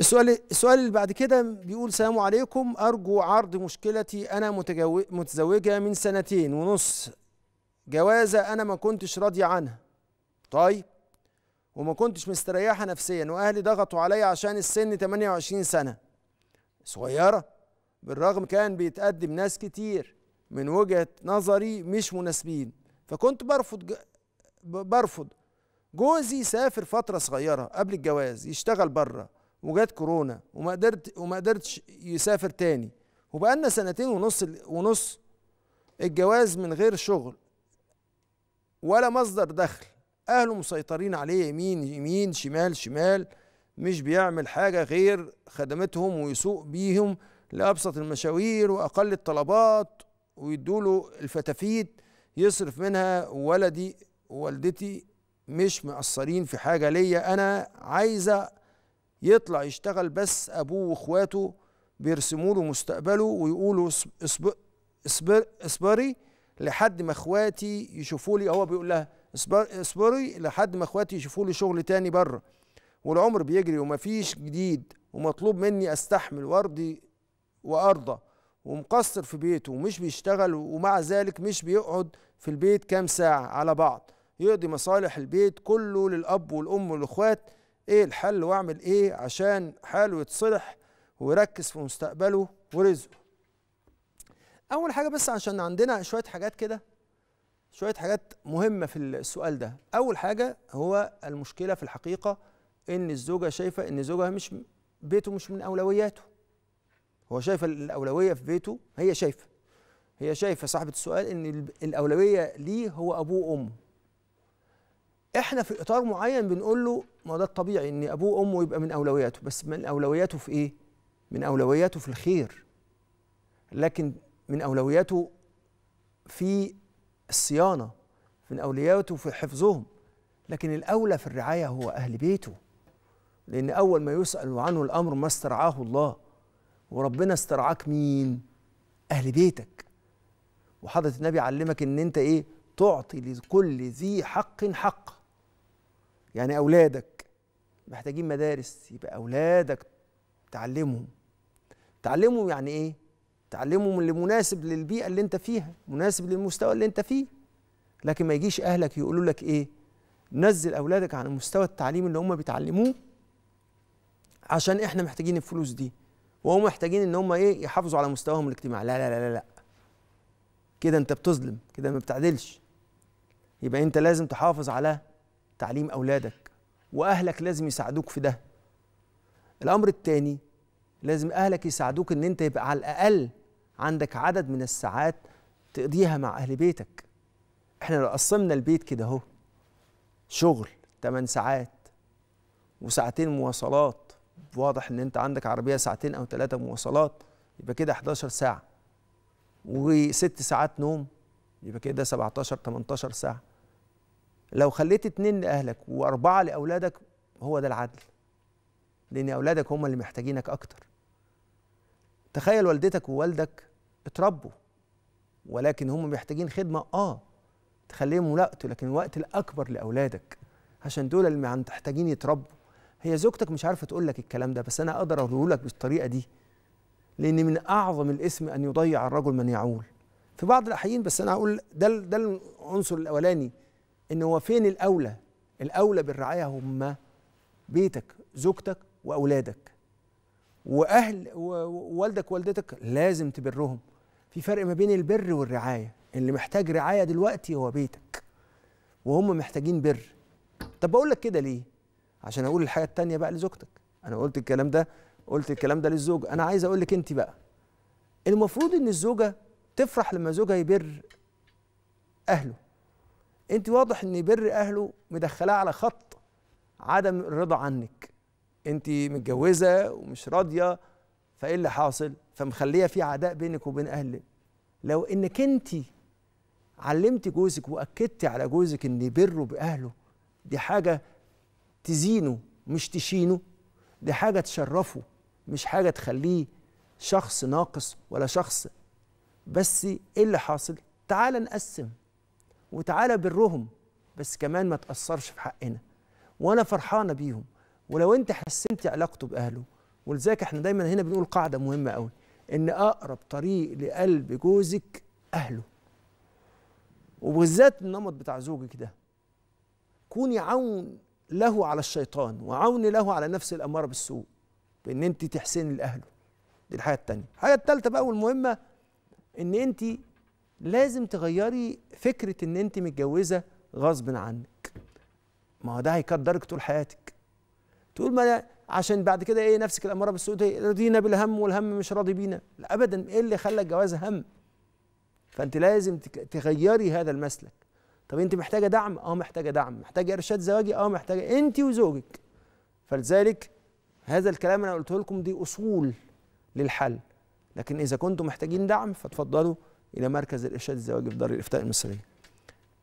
السؤال السؤال اللي بعد كده بيقول السلام عليكم ارجو عرض مشكلتي انا متجو... متزوجه من سنتين ونص جوازه انا ما كنتش راضي عنها طيب وما كنتش مستريحه نفسيا واهلي ضغطوا عليا عشان السن 28 سنه صغيره بالرغم كان بيتقدم ناس كتير من وجهه نظري مش مناسبين فكنت برفض برفض جوزي سافر فتره صغيره قبل الجواز يشتغل بره وجت كورونا وما قدرت وما قدرتش يسافر تاني وبقالنا سنتين ونص ونص الجواز من غير شغل ولا مصدر دخل اهله مسيطرين عليه يمين يمين شمال شمال مش بيعمل حاجة غير خدمتهم ويسوق بيهم لأبسط المشاوير وأقل الطلبات ويدوله الفتافيت يصرف منها ولدي ووالدتي مش مقصرين في حاجة ليا أنا عايزة يطلع يشتغل بس ابوه واخواته بيرسموا له مستقبله ويقولوا اصبر اصبري لحد ما اخواتي يشوفوا لي هو بيقول لها اصبري لحد ما اخواتي يشوفوا لي شغل تاني بره والعمر بيجري ومفيش جديد ومطلوب مني استحمل وارضي وارضى ومقصر في بيته ومش بيشتغل ومع ذلك مش بيقعد في البيت كام ساعه على بعض يقضي مصالح البيت كله للاب والام والاخوات ايه الحل واعمل ايه عشان حاله يتصلح ويركز في مستقبله ورزقه اول حاجه بس عشان عندنا شويه حاجات كده شويه حاجات مهمه في السؤال ده اول حاجه هو المشكله في الحقيقه ان الزوجه شايفه ان زوجها مش بيته مش من اولوياته هو شايفه الاولويه في بيته هي شايفه هي شايفه صاحبه السؤال ان الاولويه ليه هو ابوه وامه احنا في اطار معين بنقول له ما ده الطبيعي ان ابوه وامه يبقى من اولوياته بس من اولوياته في ايه من اولوياته في الخير لكن من اولوياته في الصيانه من اولوياته في حفظهم لكن الاولى في الرعايه هو اهل بيته لان اول ما يسال عنه الامر ما استرعاه الله وربنا استرعاك مين اهل بيتك وحضره النبي علمك ان انت ايه تعطي لكل ذي حق حق يعني أولادك محتاجين مدارس يبقى أولادك تعلمهم تعلمهم يعني إيه؟ تعلمهم اللي مناسب للبيئة اللي أنت فيها مناسب للمستوى اللي أنت فيه لكن ما يجيش أهلك يقولوا لك إيه؟ نزل أولادك عن مستوى التعليم اللي هم بيتعلموه عشان إحنا محتاجين الفلوس دي وهم محتاجين إن هم إيه؟ يحافظوا على مستواهم الاجتماعي لا لا لا لا, لا. كده أنت بتظلم كده ما بتعدلش يبقى أنت لازم تحافظ على تعليم أولادك وأهلك لازم يساعدوك في ده الأمر الثاني لازم أهلك يساعدوك إن أنت يبقى على الأقل عندك عدد من الساعات تقضيها مع أهل بيتك إحنا لو قسمنا البيت كده أهو شغل 8 ساعات وساعتين مواصلات واضح إن أنت عندك عربية ساعتين أو ثلاثة مواصلات يبقى كده 11 ساعة وست ساعات نوم يبقى كده 17 18 ساعة لو خليت اتنين لأهلك وأربعة لأولادك هو ده العدل لأن أولادك هم اللي محتاجينك أكتر تخيل والدتك ووالدك اتربوا ولكن هم محتاجين خدمة آه تخليهم وقت لكن الوقت الأكبر لأولادك عشان دول اللي محتاجين يتربوا هي زوجتك مش عارفة تقول لك الكلام ده بس أنا أقدر أقوله لك بالطريقة دي لأن من أعظم الإثم أن يضيع الرجل من يعول في بعض الأحيان بس أنا اقول ده ده العنصر الأولاني ان هو فين الاولى الاولى بالرعايه هم بيتك زوجتك واولادك واهل ووالدك ووالدتك لازم تبرهم في فرق ما بين البر والرعايه اللي محتاج رعايه دلوقتي هو بيتك وهم محتاجين بر طب بقول لك كده ليه عشان اقول الحاجه التانية بقى لزوجتك انا قلت الكلام ده قلت الكلام ده للزوج انا عايز اقول لك انت بقى المفروض ان الزوجه تفرح لما زوجها يبر اهله انت واضح ان بر اهله مدخلاه على خط عدم الرضا عنك انت متجوزه ومش راضيه فايه اللي حاصل فمخليه في عداء بينك وبين اهلك لو انك انت علمت جوزك واكدت على جوزك ان بره باهله دي حاجه تزينه مش تشينه دي حاجه تشرفه مش حاجه تخليه شخص ناقص ولا شخص بس ايه اللي حاصل تعال نقسم وتعالى برهم بس كمان ما تأثرش في حقنا وأنا فرحانة بيهم ولو أنت حسنت علاقته بأهله ولذلك احنا دايما هنا بنقول قاعدة مهمة قوي إن أقرب طريق لقلب جوزك أهله وبالذات النمط بتاع زوجك ده كوني عون له على الشيطان وعون له على نفس الأمارة بالسوء بإن أنت تحسني لأهله دي الحاجة التانية الحاجة التالتة بقى والمهمة إن أنت لازم تغيري فكره ان انت متجوزه غصب عنك ما هو ده هيكدرك طول حياتك تقول ما أنا عشان بعد كده ايه نفسك الاماره إيه رضينا بالهم والهم مش راضي بينا لا ابدا ايه اللي خلى الجواز هم فانت لازم تغيري هذا المسلك طب انت محتاجه دعم اه محتاجه دعم محتاجه ارشاد زواجي اه محتاجه انت وزوجك فلذلك هذا الكلام انا قلته لكم دي اصول للحل لكن اذا كنتم محتاجين دعم فتفضلوا إلى مركز الإرشاد الزواجي في دار الإفتاء المصرية